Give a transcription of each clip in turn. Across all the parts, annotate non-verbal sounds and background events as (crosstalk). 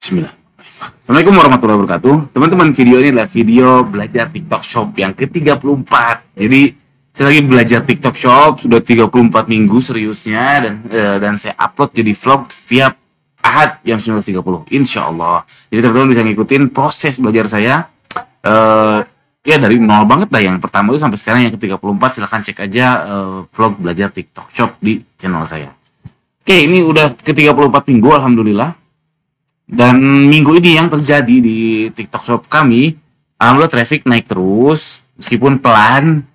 Bismillah. Assalamualaikum warahmatullahi wabarakatuh. Teman-teman, video ini adalah video belajar TikTok Shop yang ke-34. Jadi, saya lagi belajar TikTok Shop sudah 34 minggu seriusnya dan e, dan saya upload jadi vlog setiap Ahad yang 19.30. Insya Allah. Jadi teman-teman bisa ngikutin proses belajar saya. E, ya dari nol banget dah yang pertama itu sampai sekarang yang ke-34 silahkan cek aja e, vlog belajar TikTok Shop di channel saya. Oke, ini udah ke-34 minggu alhamdulillah dan minggu ini yang terjadi di TikTok shop kami, alhamdulillah traffic naik terus, meskipun pelan,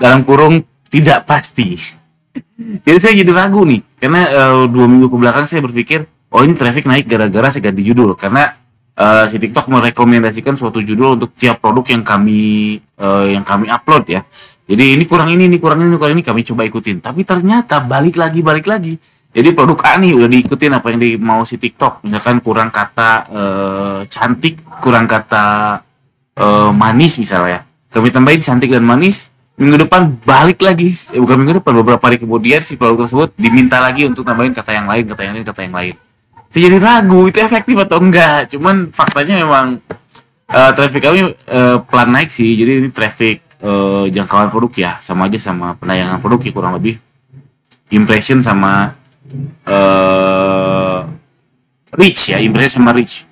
dalam kurung tidak pasti. (laughs) Jadi saya jadi ragu nih, karena uh, dua minggu kebelakang saya berpikir, oh ini traffic naik gara-gara saya ganti judul, karena uh, si TikTok merekomendasikan suatu judul untuk tiap produk yang kami uh, yang kami upload ya. Jadi ini kurang ini, ini kurang ini, ini kurang ini kami coba ikutin. Tapi ternyata balik lagi, balik lagi jadi produk A nih udah diikutin apa yang di, mau si TikTok misalkan kurang kata e, cantik kurang kata e, manis misalnya kami tambahin cantik dan manis minggu depan balik lagi eh, bukan minggu depan beberapa hari kemudian si produk tersebut diminta lagi untuk tambahin kata yang lain kata yang lain kata yang lain saya jadi ragu itu efektif atau enggak cuman faktanya memang e, traffic kami e, pelan naik sih jadi ini traffic e, jangkauan produk ya sama aja sama penayangan produk ya kurang lebih impression sama uh, Rich ya impression sama Rich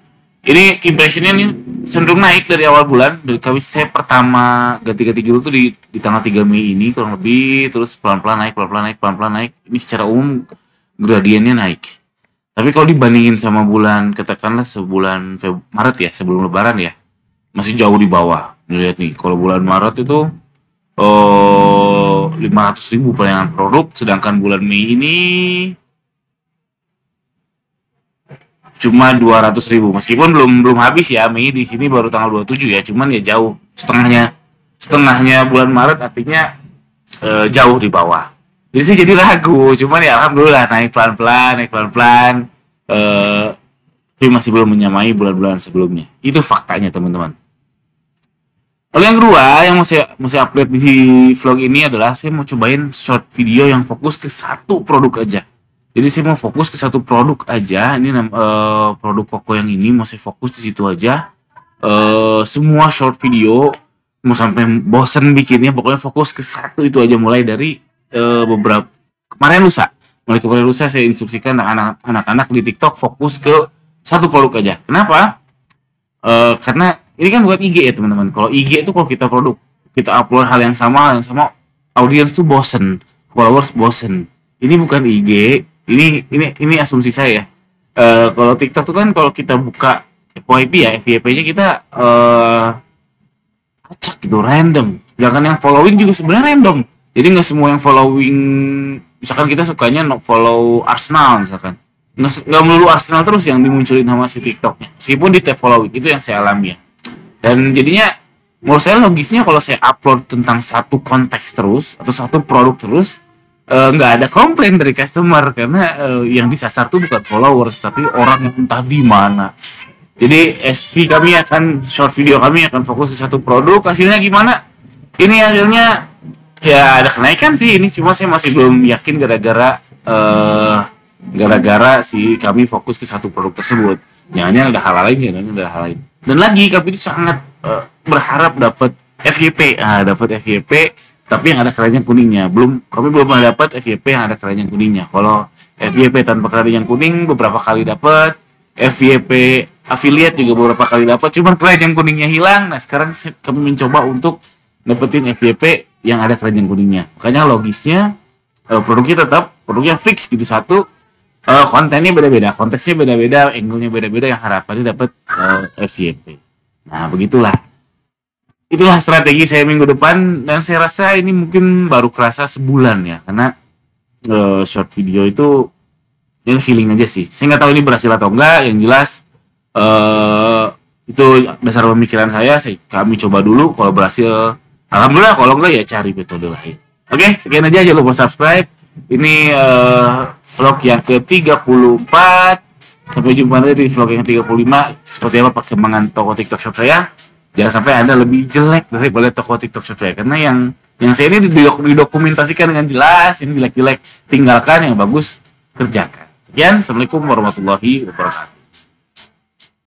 ini impressionnya ini cenderung naik dari awal bulan dari kami saya pertama ganti-ganti dulu tuh di, di tanggal 3 Mei ini kurang lebih terus pelan-pelan naik pelan-pelan naik pelan-pelan naik ini secara umum gradiennya naik tapi kalau dibandingin sama bulan katakanlah sebulan Feb Maret ya sebelum Lebaran ya masih jauh di bawah lihat nih kalau bulan Maret itu oh eh, 500 ribu pelayanan produk sedangkan bulan Mei ini cuma 200 ribu meskipun belum belum habis ya Mei di sini baru tanggal 27 ya cuman ya jauh setengahnya setengahnya bulan Maret artinya e, jauh di bawah jadi sih jadi ragu cuman ya alhamdulillah naik pelan-pelan naik pelan-pelan e, tapi masih belum menyamai bulan-bulan sebelumnya itu faktanya teman-teman Lalu yang kedua yang mau saya mau saya update di vlog ini adalah saya mau cobain short video yang fokus ke satu produk aja jadi saya mau fokus ke satu produk aja ini uh, produk koko yang ini mau saya fokus di situ aja uh, semua short video mau sampai bosen bikinnya pokoknya fokus ke satu itu aja mulai dari uh, beberapa kemarin lusa mulai kemarin lusa saya instruksikan anak-anak di TikTok fokus ke satu produk aja kenapa uh, karena ini kan bukan IG ya teman-teman kalau IG itu kalau kita produk kita upload hal yang sama hal yang sama audiens tuh bosen followers bosen ini bukan IG ini ini ini asumsi saya uh, kalau TikTok tuh kan kalau kita buka FYP ya FYP-nya kita uh, acak gitu random sedangkan yang following juga sebenarnya random jadi nggak semua yang following misalkan kita sukanya no follow Arsenal misalkan nggak melulu Arsenal terus yang dimunculin sama si TikToknya meskipun di tab following itu yang saya alami ya dan jadinya menurut saya logisnya kalau saya upload tentang satu konteks terus atau satu produk terus Eh, nggak uh, ada komplain dari customer karena uh, yang disasar tuh bukan followers tapi orang yang entah di mana. Jadi SV kami akan short video kami akan fokus ke satu produk hasilnya gimana? Ini hasilnya ya ada kenaikan sih ini cuma saya masih belum yakin gara-gara gara eh, gara-gara si kami fokus ke satu produk tersebut. nyanyi ada hal lain, ya ada hal lain. Dan lagi kami itu sangat uh, berharap dapat FYP, ah dapat FYP tapi yang ada keranjang kuningnya belum kami belum pernah dapat FYP yang ada keranjang kuningnya kalau FYP tanpa keranjang kuning beberapa kali dapat FYP affiliate juga beberapa kali dapat cuman keranjang kuningnya hilang nah sekarang kami mencoba untuk dapetin FYP yang ada keranjang kuningnya makanya logisnya eh, produknya tetap produknya fix gitu satu eh, kontennya beda-beda, konteksnya beda-beda, angle-nya beda-beda yang harapannya dapat eh, FYP. Nah, begitulah itulah strategi saya minggu depan dan saya rasa ini mungkin baru kerasa sebulan ya karena uh, short video itu ini feeling aja sih saya nggak tahu ini berhasil atau enggak yang jelas uh, itu dasar pemikiran saya saya kami coba dulu kalau berhasil alhamdulillah kalau enggak ya cari metode lain oke sekian aja jangan lupa subscribe ini uh, vlog yang ke 34 sampai jumpa nanti di vlog yang ke 35 seperti apa perkembangan toko tiktok shop saya jangan sampai anda lebih jelek dari boleh toko TikTok saya karena yang yang saya ini didok didokumentasikan dengan jelas ini jelek-jelek tinggalkan yang bagus kerjakan sekian assalamualaikum warahmatullahi wabarakatuh